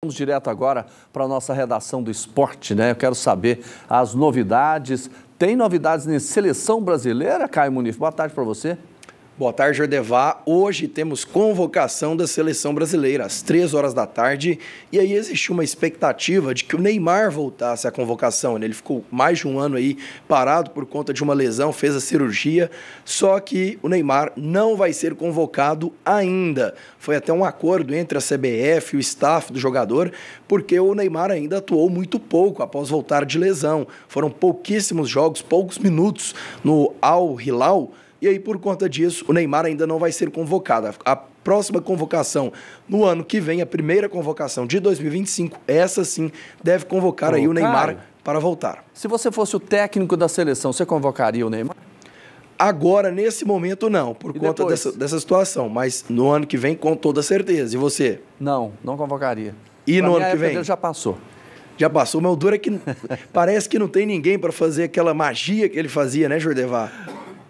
Vamos direto agora para a nossa redação do esporte, né? Eu quero saber as novidades. Tem novidades na seleção brasileira, Caio Muniz? Boa tarde para você. Boa tarde, Jordevá. Hoje temos convocação da seleção brasileira, às três horas da tarde. E aí existe uma expectativa de que o Neymar voltasse à convocação. Né? Ele ficou mais de um ano aí parado por conta de uma lesão, fez a cirurgia. Só que o Neymar não vai ser convocado ainda. Foi até um acordo entre a CBF e o staff do jogador, porque o Neymar ainda atuou muito pouco após voltar de lesão. Foram pouquíssimos jogos, poucos minutos no Al Hilal e aí, por conta disso, o Neymar ainda não vai ser convocado. A próxima convocação no ano que vem, a primeira convocação de 2025, essa sim deve convocar aí o Neymar para voltar. Se você fosse o técnico da seleção, você convocaria o Neymar? Agora, nesse momento, não, por E conta dessa, dessa situação. Mas no ano que vem, com toda certeza. E você? Não, não convocaria. E Pra no ano que vem? dele já passou. Já passou, mas o duro é que parece que não tem ninguém para fazer aquela magia que ele fazia, né, Jordevar?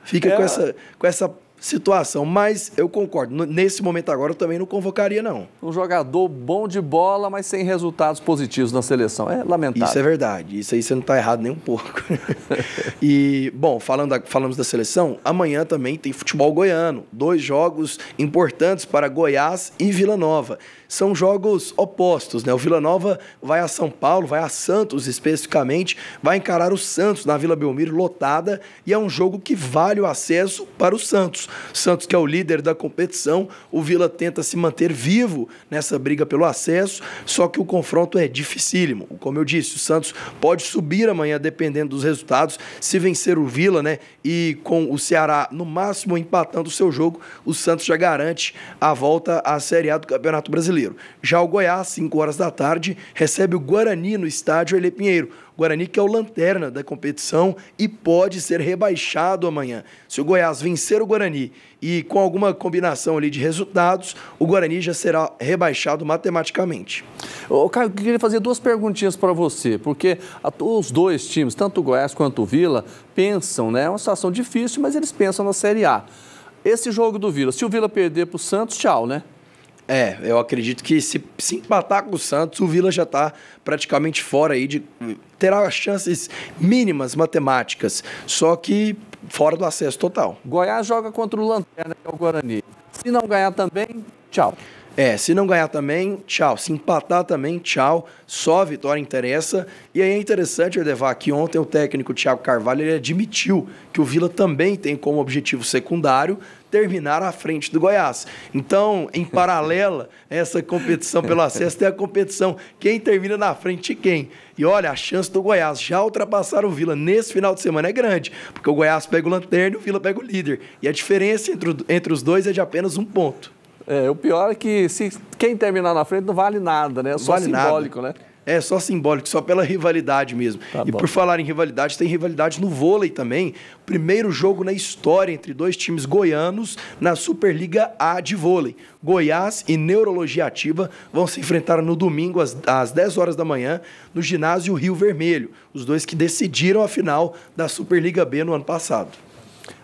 Fica é. com, essa, com essa situação. Mas eu concordo, nesse momento agora eu também não convocaria, não. Um jogador bom de bola, mas sem resultados positivos na seleção. É lamentável. Isso é verdade. Isso aí você não está errado nem um pouco. e, bom, falando da, falamos da seleção, amanhã também tem futebol goiano. Dois jogos importantes para Goiás e Vila Nova. São jogos opostos, né? O Vila Nova vai a São Paulo, vai a Santos especificamente, vai encarar o Santos na Vila Belmiro lotada e é um jogo que vale o acesso para o Santos. Santos. que é o líder da competição, o Vila tenta se manter vivo nessa briga pelo acesso, só que o confronto é dificílimo. Como eu disse, o Santos pode subir amanhã dependendo dos resultados. Se vencer o Vila, né, e com o Ceará no máximo empatando o seu jogo, o Santos já garante a volta à Série A do Campeonato Brasileiro. Já o Goiás, 5 horas da tarde, recebe o Guarani no estádio Ele Pinheiro. Guarani que é o lanterna da competição e pode ser rebaixado amanhã. Se o Goiás vencer o Guarani e com alguma combinação ali de resultados, o Guarani já será rebaixado matematicamente. Ô, Caio, eu queria fazer duas perguntinhas para você, porque os dois times, tanto o Goiás quanto o Vila, pensam, né? É uma situação difícil, mas eles pensam na Série A. Esse jogo do Vila, se o Vila perder para o Santos, tchau, né? É, eu acredito que se, se empatar com o Santos, o Vila já está praticamente fora aí de. terá chances mínimas matemáticas, só que fora do acesso total. Goiás joga contra o Lanterna, que é o Guarani. Se não ganhar também, tchau. É, se não ganhar também, tchau. Se empatar também, tchau. Só a vitória interessa. E aí é interessante, Edevar, que ontem o técnico Thiago Carvalho ele admitiu que o Vila também tem como objetivo secundário terminar à frente do Goiás. Então, em paralela, essa competição pelo acesso tem a competição quem termina na frente de quem. E olha, a chance do Goiás já ultrapassar o Vila nesse final de semana é grande, porque o Goiás pega o lanterna e o Vila pega o líder. E a diferença entre, entre os dois é de apenas um ponto. É, o pior é que se quem terminar na frente não vale nada, né? É só vale simbólico, nada. né? É, só simbólico, só pela rivalidade mesmo. Tá e bom. por falar em rivalidade, tem rivalidade no vôlei também. Primeiro jogo na história entre dois times goianos na Superliga A de vôlei. Goiás e Neurologia Ativa vão se enfrentar no domingo às, às 10 horas da manhã no ginásio Rio Vermelho. Os dois que decidiram a final da Superliga B no ano passado.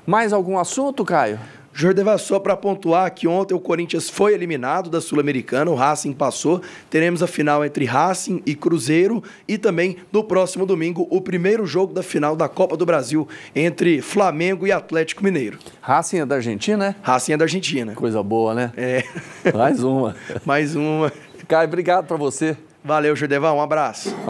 Mais algum assunto, Caio? Jordeva, só para pontuar que ontem o Corinthians foi eliminado da Sul-Americana, o Racing passou. Teremos a final entre Racing e Cruzeiro e também no próximo domingo o primeiro jogo da final da Copa do Brasil entre Flamengo e Atlético Mineiro. Racing é da Argentina, né? Racing é da Argentina. Coisa boa, né? É. Mais uma. Mais uma. Caio, obrigado para você. Valeu, Jordeva, um abraço.